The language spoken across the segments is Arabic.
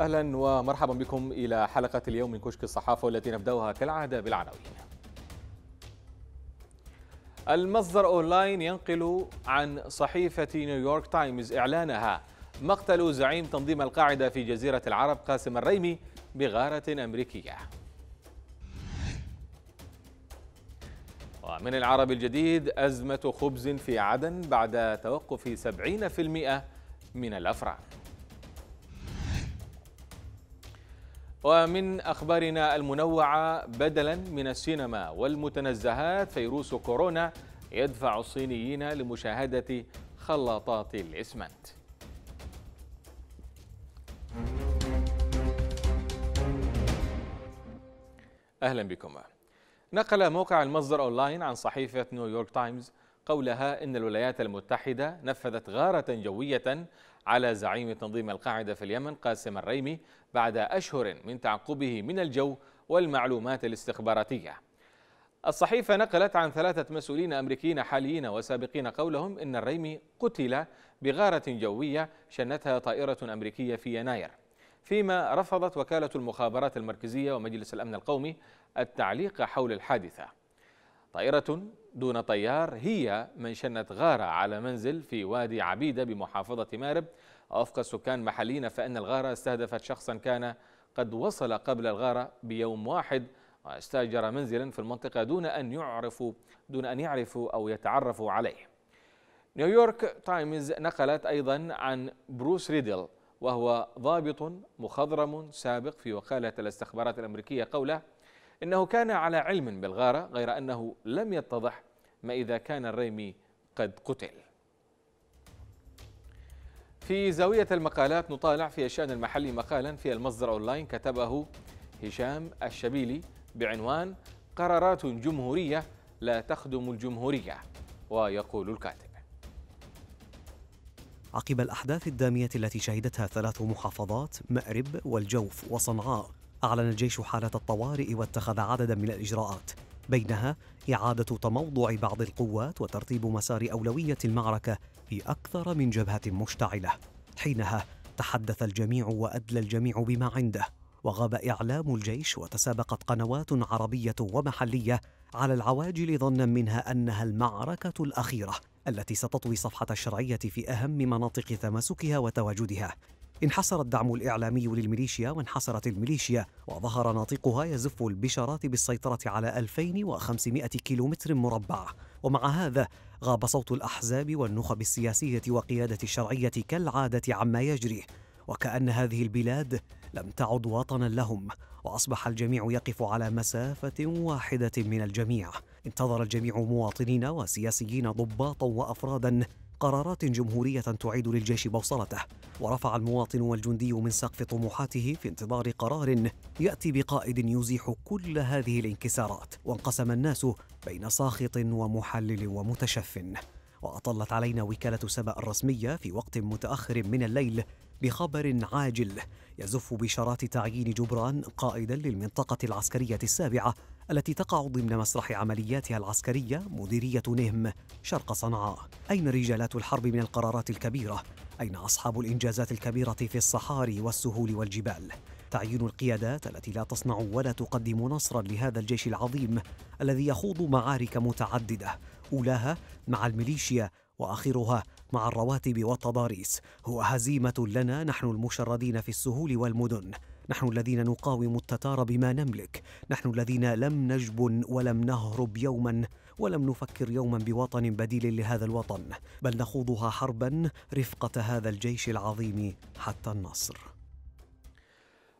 أهلا ومرحبا بكم إلى حلقة اليوم من كشك الصحافة والتي نبدأها كالعادة بالعناوين المصدر أونلاين ينقل عن صحيفة نيويورك تايمز إعلانها مقتل زعيم تنظيم القاعدة في جزيرة العرب قاسم الريمي بغارة أمريكية ومن العرب الجديد أزمة خبز في عدن بعد توقف 70% من الأفران ومن أخبارنا المنوعة بدلا من السينما والمتنزهات فيروس كورونا يدفع الصينيين لمشاهدة خلاطات الإسمنت أهلا بكم نقل موقع المصدر أونلاين عن صحيفة نيويورك تايمز قولها إن الولايات المتحدة نفذت غارة جوية على زعيم تنظيم القاعدة في اليمن قاسم الريمي بعد أشهر من تعقبه من الجو والمعلومات الاستخباراتية الصحيفة نقلت عن ثلاثة مسؤولين أمريكيين حاليين وسابقين قولهم إن الريمي قتل بغارة جوية شنتها طائرة أمريكية في يناير فيما رفضت وكالة المخابرات المركزية ومجلس الأمن القومي التعليق حول الحادثة طائرة دون طيار هي من شنت غارة على منزل في وادي عبيدة بمحافظة مارب وفق سكان المحليين فإن الغارة استهدفت شخصا كان قد وصل قبل الغارة بيوم واحد واستأجر منزلا في المنطقة دون أن يعرفوا دون أن يعرفوا أو يتعرفوا عليه نيويورك تايمز نقلت أيضا عن بروس ريدل وهو ضابط مخضرم سابق في وكالة الاستخبارات الأمريكية قوله إنه كان على علم بالغارة غير أنه لم يتضح ما إذا كان الريمي قد قتل في زاوية المقالات نطالع في الشأن المحلي مقالا في المصدر أونلاين كتبه هشام الشبيلي بعنوان قرارات جمهورية لا تخدم الجمهورية ويقول الكاتب عقب الأحداث الدامية التي شهدتها ثلاث محافظات مأرب والجوف وصنعاء أعلن الجيش حالة الطوارئ واتخذ عددا من الإجراءات بينها إعادة تموضع بعض القوات وترتيب مسار أولوية المعركة في أكثر من جبهة مشتعلة. حينها تحدث الجميع وأدلى الجميع بما عنده، وغاب إعلام الجيش وتسابقت قنوات عربية ومحلية على العواجل ظنا منها أنها المعركة الأخيرة التي ستطوي صفحة الشرعية في أهم مناطق تماسكها وتواجدها انحسر الدعم الإعلامي للميليشيا وانحسرت الميليشيا وظهر ناطقها يزف البشارات بالسيطرة على 2500 كيلومتر مربع ومع هذا غاب صوت الأحزاب والنخب السياسية وقيادة الشرعية كالعادة عما يجري وكأن هذه البلاد لم تعد وطنا لهم وأصبح الجميع يقف على مسافة واحدة من الجميع انتظر الجميع مواطنين وسياسيين ضباطا وأفرادا قرارات جمهورية تعيد للجيش بوصلته ورفع المواطن والجندي من سقف طموحاته في انتظار قرار يأتي بقائد يزيح كل هذه الانكسارات وانقسم الناس بين ساخط ومحلل ومتشف وأطلت علينا وكالة سبأ الرسمية في وقت متأخر من الليل بخبر عاجل يزف بشارات تعيين جبران قائدا للمنطقة العسكرية السابعة التي تقع ضمن مسرح عملياتها العسكرية مديرية نهم شرق صنعاء أين رجالات الحرب من القرارات الكبيرة؟ أين أصحاب الإنجازات الكبيرة في الصحاري والسهول والجبال؟ تعيين القيادات التي لا تصنع ولا تقدم نصرا لهذا الجيش العظيم الذي يخوض معارك متعدده أولاها مع الميليشيا واخرها مع الرواتب والتضاريس هو هزيمه لنا نحن المشردين في السهول والمدن نحن الذين نقاوم التتار بما نملك نحن الذين لم نجبن ولم نهرب يوما ولم نفكر يوما بوطن بديل لهذا الوطن بل نخوضها حربا رفقه هذا الجيش العظيم حتى النصر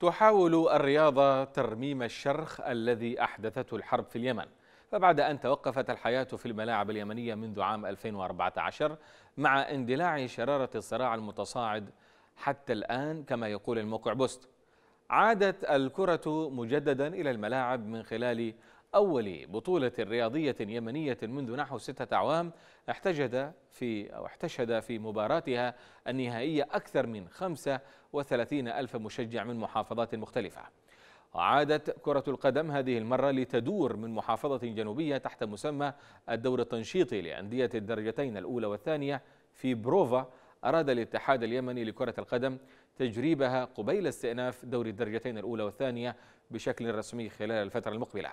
تحاول الرياضه ترميم الشرخ الذي احدثته الحرب في اليمن فبعد أن توقفت الحياة في الملاعب اليمنية منذ عام 2014 مع اندلاع شرارة الصراع المتصاعد حتى الآن كما يقول الموقع بوست عادت الكرة مجددا إلى الملاعب من خلال أول بطولة رياضية يمنية منذ نحو ستة أعوام احتجد في أو احتشد في مباراتها النهائية أكثر من 35 ألف مشجع من محافظات مختلفة عادت كرة القدم هذه المرة لتدور من محافظة جنوبية تحت مسمى الدور التنشيطي لأندية الدرجتين الأولى والثانية في بروفا أراد الاتحاد اليمني لكرة القدم تجريبها قبيل استئناف دور الدرجتين الأولى والثانية بشكل رسمي خلال الفترة المقبلة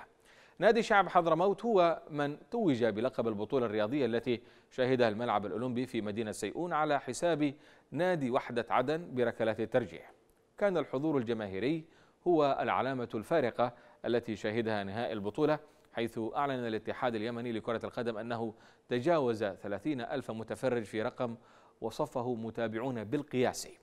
نادي شعب حضرموت هو من توج بلقب البطولة الرياضية التي شهدها الملعب الأولمبي في مدينة سيئون على حساب نادي وحدة عدن بركلات الترجيح كان الحضور الجماهيري هو العلامة الفارقة التي شهدها نهائي البطولة حيث أعلن الاتحاد اليمني لكرة القدم أنه تجاوز 30 ألف متفرج في رقم وصفه متابعون بالقياسي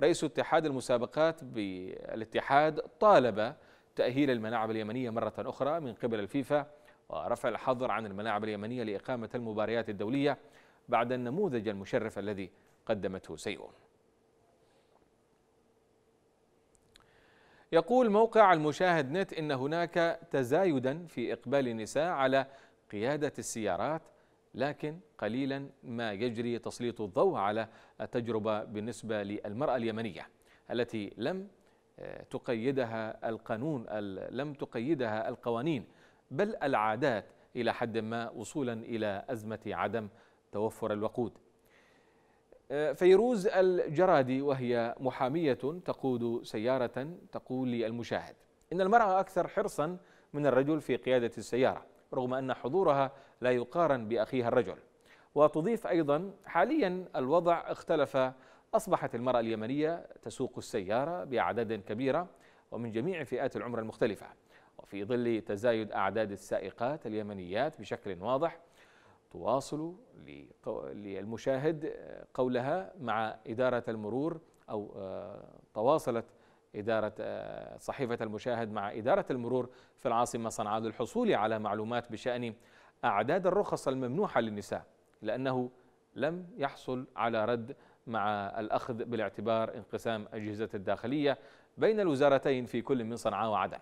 رئيس اتحاد المسابقات بالاتحاد طالب تأهيل الملاعب اليمنية مرة أخرى من قبل الفيفا ورفع الحظر عن الملاعب اليمنية لإقامة المباريات الدولية بعد النموذج المشرف الذي قدمته سيئون يقول موقع المشاهد نت إن هناك تزايدا في إقبال النساء على قيادة السيارات لكن قليلا ما يجري تسليط الضوء على التجربة بالنسبة للمرأة اليمنية التي لم آه، تقيدها القانون لم تقيدها القوانين بل العادات إلى حد ما وصولا إلى أزمة عدم توفر الوقود فيروز الجرادي وهي محامية تقود سيارة تقول للمشاهد إن المرأة أكثر حرصا من الرجل في قيادة السيارة رغم أن حضورها لا يقارن بأخيها الرجل وتضيف أيضا حاليا الوضع اختلف أصبحت المرأة اليمنية تسوق السيارة بأعداد كبيرة ومن جميع فئات العمر المختلفة وفي ظل تزايد أعداد السائقات اليمنيات بشكل واضح تواصل للمشاهد قولها مع إدارة المرور أو آه، تواصلت إدارة آه، صحيفة المشاهد مع إدارة المرور في العاصمة صنعاء للحصول على معلومات بشأن أعداد الرخص الممنوحة للنساء لأنه لم يحصل على رد مع الأخذ بالاعتبار انقسام أجهزة الداخلية بين الوزارتين في كل من صنعاء وعدن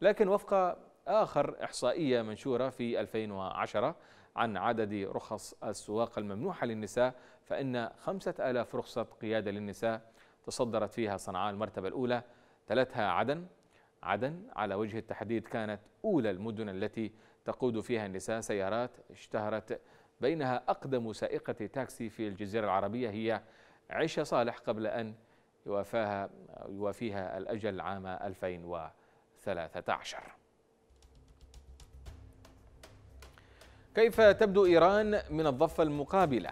لكن وفق آخر إحصائية منشورة في 2010 عن عدد رخص السواقة الممنوحة للنساء فإن خمسة آلاف رخصة قيادة للنساء تصدرت فيها صنعاء المرتبة الأولى تلتها عدن عدن على وجه التحديد كانت أولى المدن التي تقود فيها النساء سيارات اشتهرت بينها أقدم سائقة تاكسي في الجزيرة العربية هي عيشة صالح قبل أن يوافاها يوافيها الأجل عام 2013 كيف تبدو إيران من الضفة المقابلة؟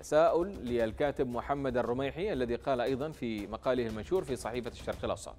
تساؤل للكاتب محمد الرميحي الذي قال أيضا في مقاله المنشور في صحيفة الشرق الأوسط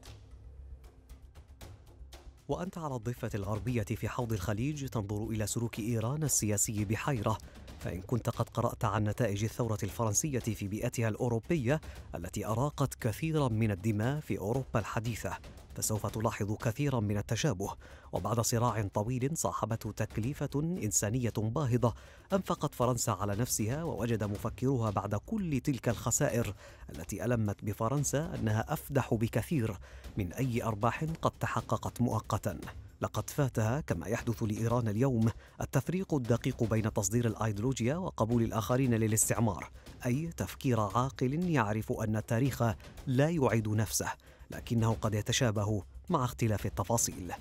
وأنت على الضفة الغربية في حوض الخليج تنظر إلى سلوك إيران السياسي بحيرة فإن كنت قد قرأت عن نتائج الثورة الفرنسية في بيئتها الأوروبية التي أراقت كثيرا من الدماء في أوروبا الحديثة فسوف تلاحظ كثيرا من التشابه وبعد صراع طويل صاحبته تكلفة إنسانية باهظة أنفقت فرنسا على نفسها ووجد مفكرها بعد كل تلك الخسائر التي ألمت بفرنسا أنها أفدح بكثير من أي أرباح قد تحققت مؤقتا لقد فاتها كما يحدث لإيران اليوم التفريق الدقيق بين تصدير الأيديولوجيا وقبول الآخرين للاستعمار أي تفكير عاقل يعرف أن التاريخ لا يعيد نفسه لكنه قد يتشابه مع اختلاف التفاصيل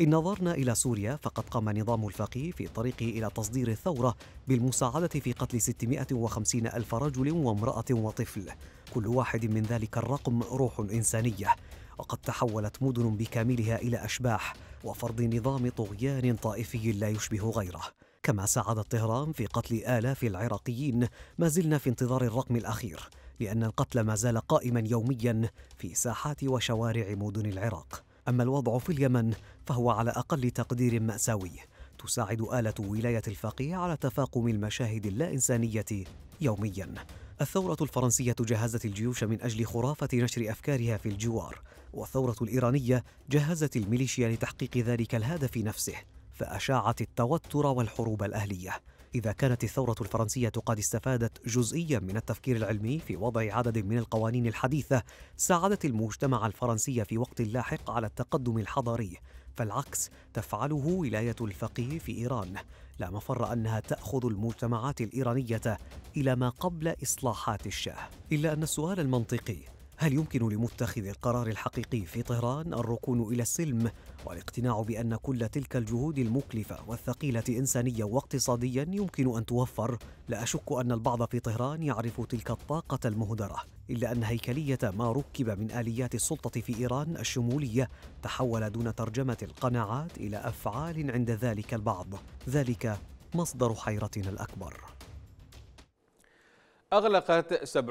إن نظرنا إلى سوريا فقد قام نظام الفقيه في طريقه إلى تصدير الثورة بالمساعدة في قتل 650 ألف رجل وامرأة وطفل كل واحد من ذلك الرقم روح إنسانية وقد تحولت مدن بكاملها إلى أشباح وفرض نظام طغيان طائفي لا يشبه غيره كما ساعدت طهران في قتل آلاف العراقيين ما زلنا في انتظار الرقم الأخير لأن القتل ما زال قائما يوميا في ساحات وشوارع مدن العراق أما الوضع في اليمن فهو على أقل تقدير مأساوي تساعد آلة ولاية الفقيه على تفاقم المشاهد اللا إنسانية يوميا الثورة الفرنسية جهزت الجيوش من أجل خرافة نشر أفكارها في الجوار والثورة الإيرانية جهزت الميليشيا لتحقيق ذلك الهدف نفسه فأشاعت التوتر والحروب الأهلية إذا كانت الثورة الفرنسية قد استفادت جزئيا من التفكير العلمي في وضع عدد من القوانين الحديثة ساعدت المجتمع الفرنسي في وقت لاحق على التقدم الحضاري فالعكس تفعله ولاية الفقيه في إيران لا مفر أنها تأخذ المجتمعات الإيرانية إلى ما قبل إصلاحات الشاه إلا أن السؤال المنطقي هل يمكن لمتخذ القرار الحقيقي في طهران الركون الى السلم والاقتناع بان كل تلك الجهود المكلفه والثقيله انسانيا واقتصاديا يمكن ان توفر لا اشك ان البعض في طهران يعرف تلك الطاقه المهدره الا ان هيكليه ما ركب من اليات السلطه في ايران الشموليه تحول دون ترجمه القناعات الى افعال عند ذلك البعض ذلك مصدر حيرتنا الاكبر أغلقت 70%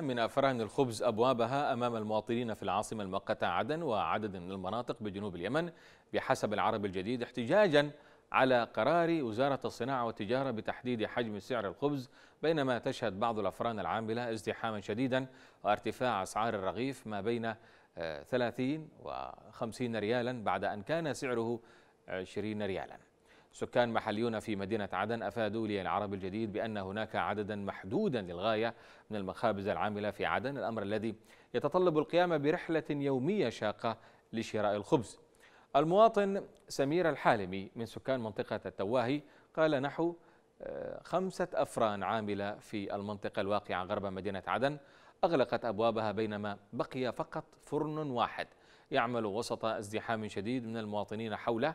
من أفران الخبز أبوابها أمام المواطنين في العاصمة المؤقتة عدن وعدد من المناطق بجنوب اليمن بحسب العرب الجديد احتجاجا على قرار وزارة الصناعة والتجارة بتحديد حجم سعر الخبز بينما تشهد بعض الأفران العاملة ازدحاما شديدا وارتفاع أسعار الرغيف ما بين 30 و 50 ريالا بعد أن كان سعره 20 ريالا سكان محليون في مدينة عدن أفادوا لي العرب الجديد بأن هناك عددا محدودا للغاية من المخابز العاملة في عدن الأمر الذي يتطلب القيام برحلة يومية شاقة لشراء الخبز المواطن سمير الحالمي من سكان منطقة التواهي قال نحو آه، خمسة أفران عاملة في المنطقة الواقعة غرب مدينة عدن أغلقت أبوابها بينما بقي فقط فرن واحد يعمل وسط ازدحام شديد من المواطنين حوله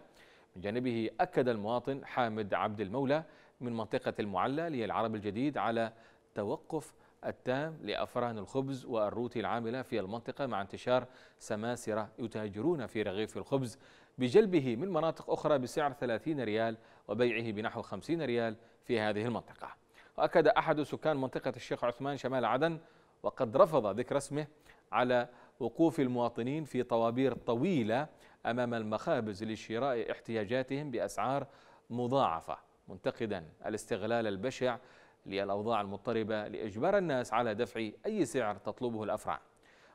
من جانبه أكد المواطن حامد عبد المولى من منطقة المعلى للعرب الجديد على توقف التام لأفران الخبز والروت العاملة في المنطقة مع انتشار سماسرة يتاجرون في رغيف الخبز بجلبه من مناطق أخرى بسعر 30 ريال وبيعه بنحو 50 ريال في هذه المنطقة وأكد أحد سكان منطقة الشيخ عثمان شمال عدن وقد رفض ذكر اسمه على وقوف المواطنين في طوابير طويلة أمام المخابز لشراء احتياجاتهم بأسعار مضاعفة منتقدا الاستغلال البشع للأوضاع المضطربة لإجبار الناس على دفع أي سعر تطلبه الأفرع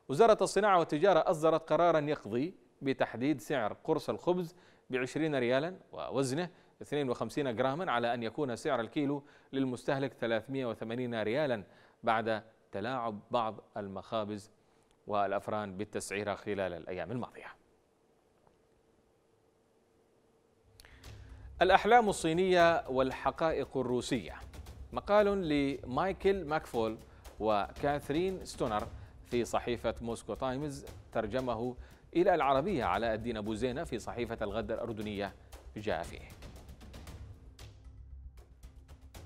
وزارة الصناعة والتجارة أصدرت قرارا يقضي بتحديد سعر قرص الخبز ب 20 ريالا ووزنه 52 جراما على أن يكون سعر الكيلو للمستهلك 380 ريالا بعد تلاعب بعض المخابز والأفران بالتسعيرة خلال الأيام الماضية الأحلام الصينية والحقائق الروسية مقال لمايكل ماكفول وكاثرين ستونر في صحيفة موسكو تايمز ترجمه إلى العربية علاء الدين أبو زينة في صحيفة الغد الأردنية جاء فيه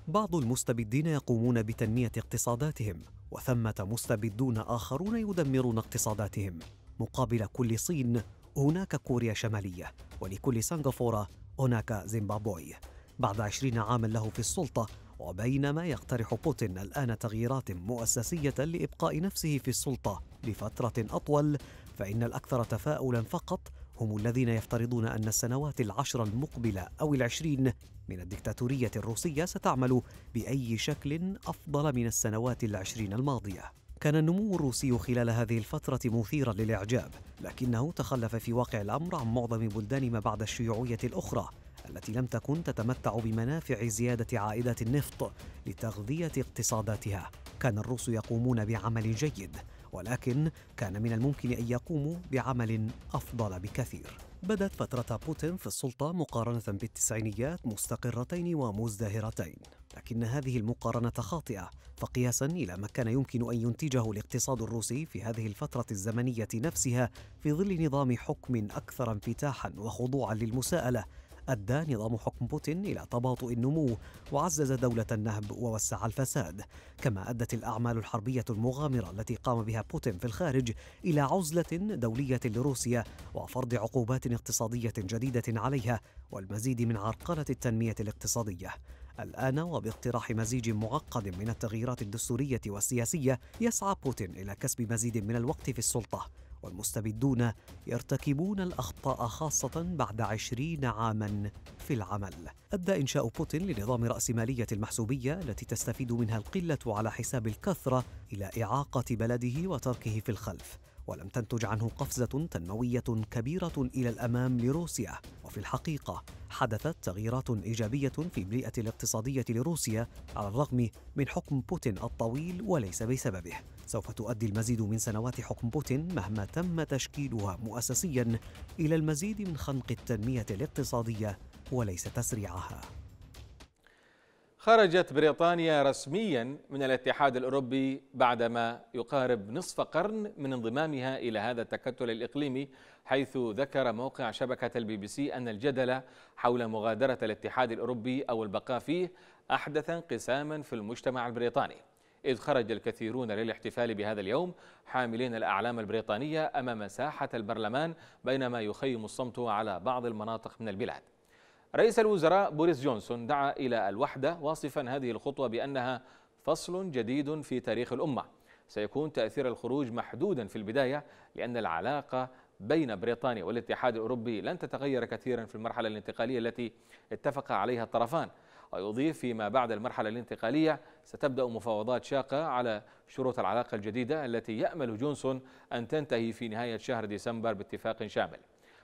بعض المستبدين يقومون بتنمية اقتصاداتهم وثمة مستبدون آخرون يدمرون اقتصاداتهم مقابل كل صين هناك كوريا شمالية ولكل سنغافورة هناك زيمبابوي بعد عشرين عاما له في السلطة وبينما يقترح بوتين الآن تغييرات مؤسسية لإبقاء نفسه في السلطة لفترة أطول فإن الأكثر تفاؤلا فقط هم الذين يفترضون أن السنوات العشر المقبلة أو العشرين من الدكتاتورية الروسية ستعمل بأي شكل أفضل من السنوات العشرين الماضية كان النمو الروسي خلال هذه الفترة مثيرا للإعجاب لكنه تخلف في واقع الأمر عن معظم بلدان ما بعد الشيوعية الأخرى التي لم تكن تتمتع بمنافع زيادة عائدات النفط لتغذية اقتصاداتها كان الروس يقومون بعمل جيد ولكن كان من الممكن أن يقوموا بعمل أفضل بكثير بدت فترة بوتين في السلطة مقارنة بالتسعينيات مستقرتين ومزدهرتين لكن هذه المقارنة خاطئة فقياسا إلى ما كان يمكن أن ينتجه الاقتصاد الروسي في هذه الفترة الزمنية نفسها في ظل نظام حكم أكثر انفتاحا وخضوعا للمساءلة أدى نظام حكم بوتين إلى تباطؤ النمو وعزز دولة النهب ووسع الفساد كما أدت الأعمال الحربية المغامرة التي قام بها بوتين في الخارج إلى عزلة دولية لروسيا وفرض عقوبات اقتصادية جديدة عليها والمزيد من عرقلة التنمية الاقتصادية الآن وباقتراح مزيج معقد من التغييرات الدستورية والسياسية يسعى بوتين إلى كسب مزيد من الوقت في السلطة والمستبدون يرتكبون الأخطاء خاصة بعد عشرين عاما في العمل أدى إنشاء بوتين لنظام رأسمالية المحسوبية التي تستفيد منها القلة على حساب الكثرة إلى إعاقة بلده وتركه في الخلف ولم تنتج عنه قفزة تنموية كبيرة إلى الأمام لروسيا وفي الحقيقة حدثت تغييرات إيجابية في البيئة الاقتصادية لروسيا على الرغم من حكم بوتين الطويل وليس بسببه سوف تؤدي المزيد من سنوات حكم بوتين مهما تم تشكيلها مؤسسيا إلى المزيد من خنق التنمية الاقتصادية وليس تسريعها خرجت بريطانيا رسميا من الاتحاد الأوروبي بعدما يقارب نصف قرن من انضمامها إلى هذا التكتل الإقليمي حيث ذكر موقع شبكة البي بي سي أن الجدل حول مغادرة الاتحاد الأوروبي أو البقاء فيه أحدث انقساما في المجتمع البريطاني إذ خرج الكثيرون للاحتفال بهذا اليوم حاملين الأعلام البريطانية أمام ساحة البرلمان بينما يخيم الصمت على بعض المناطق من البلاد رئيس الوزراء بوريس جونسون دعا إلى الوحدة واصفا هذه الخطوة بأنها فصل جديد في تاريخ الأمة سيكون تأثير الخروج محدودا في البداية لأن العلاقة بين بريطانيا والاتحاد الأوروبي لن تتغير كثيرا في المرحلة الانتقالية التي اتفق عليها الطرفان ويضيف فيما بعد المرحلة الانتقالية ستبدأ مفاوضات شاقة على شروط العلاقة الجديدة التي يأمل جونسون أن تنتهي في نهاية شهر ديسمبر باتفاق شامل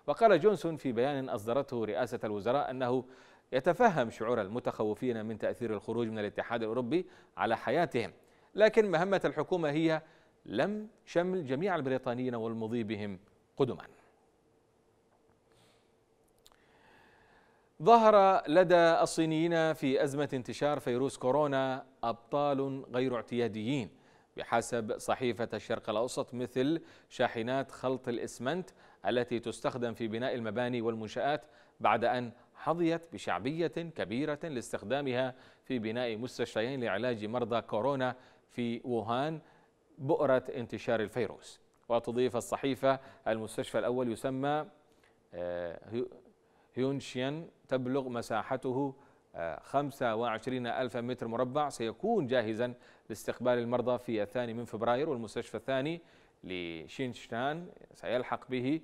وقال جونسون في بيان أصدرته رئاسة الوزراء أنه يتفهم شعور المتخوفين من تأثير الخروج من الاتحاد الأوروبي على حياتهم لكن مهمة الحكومة هي لم شمل جميع البريطانيين والمضي بهم قدما ظهر لدى الصينيين في أزمة انتشار فيروس كورونا أبطال غير اعتياديين بحسب صحيفة الشرق الأوسط مثل شاحنات خلط الإسمنت التي تستخدم في بناء المباني والمنشآت بعد أن حظيت بشعبية كبيرة لاستخدامها في بناء مستشفيين لعلاج مرضى كورونا في ووهان بؤرة انتشار الفيروس وتضيف الصحيفة المستشفى الأول يسمى آه، هيونشيان تبلغ مساحته 25 آه، ألف متر مربع سيكون جاهزا لاستقبال المرضى في الثاني من فبراير والمستشفى الثاني لشينشتان سيلحق به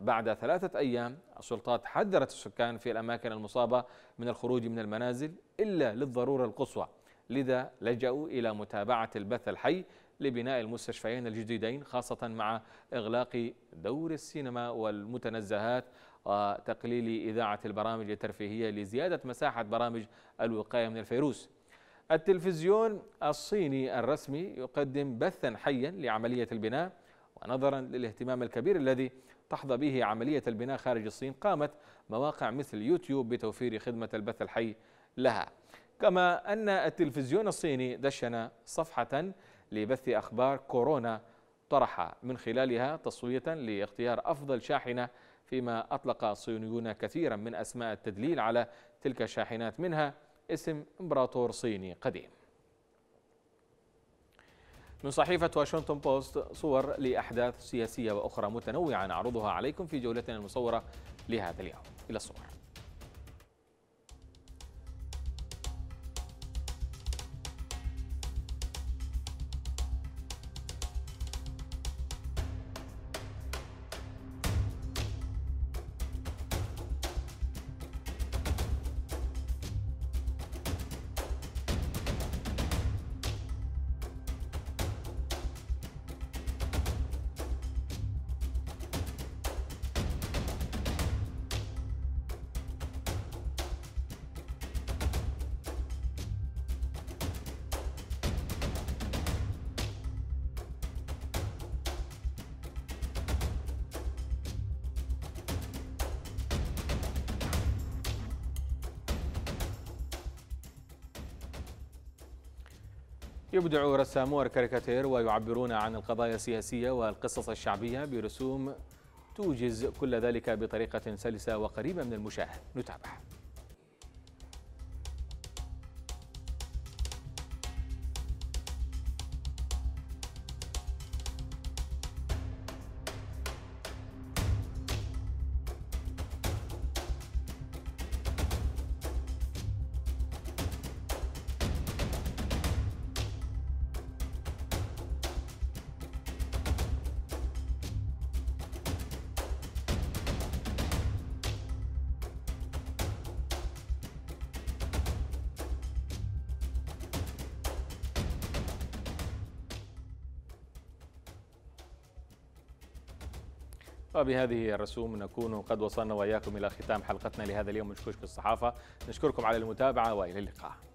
بعد ثلاثة أيام السلطات حذرت السكان في الأماكن المصابة من الخروج من المنازل إلا للضرورة القصوى لذا لجأوا إلى متابعة البث الحي لبناء المستشفيين الجديدين خاصة مع إغلاق دور السينما والمتنزهات وتقليل إذاعة البرامج الترفيهية لزيادة مساحة برامج الوقاية من الفيروس التلفزيون الصيني الرسمي يقدم بثا حيا لعملية البناء ونظرا للاهتمام الكبير الذي تحظى به عملية البناء خارج الصين قامت مواقع مثل يوتيوب بتوفير خدمة البث الحي لها كما أن التلفزيون الصيني دشن صفحة لبث أخبار كورونا طرح من خلالها تصوية لاختيار أفضل شاحنة فيما أطلق الصينيون كثيرا من أسماء التدليل على تلك الشاحنات منها اسم إمبراطور صيني قديم من صحيفة واشنطن بوست صور لأحداث سياسية وأخرى متنوعة نعرضها عليكم في جولتنا المصورة لهذا اليوم إلى الصور يبدع رسامو الكاريكاتير ويعبرون عن القضايا السياسية والقصص الشعبية برسوم توجز كل ذلك بطريقة سلسة وقريبة من المشاهد نتابع وبهذه الرسوم نكون قد وصلنا وإياكم إلى ختام حلقتنا لهذا اليوم من شكوشك الصحافة نشكركم على المتابعة وإلى اللقاء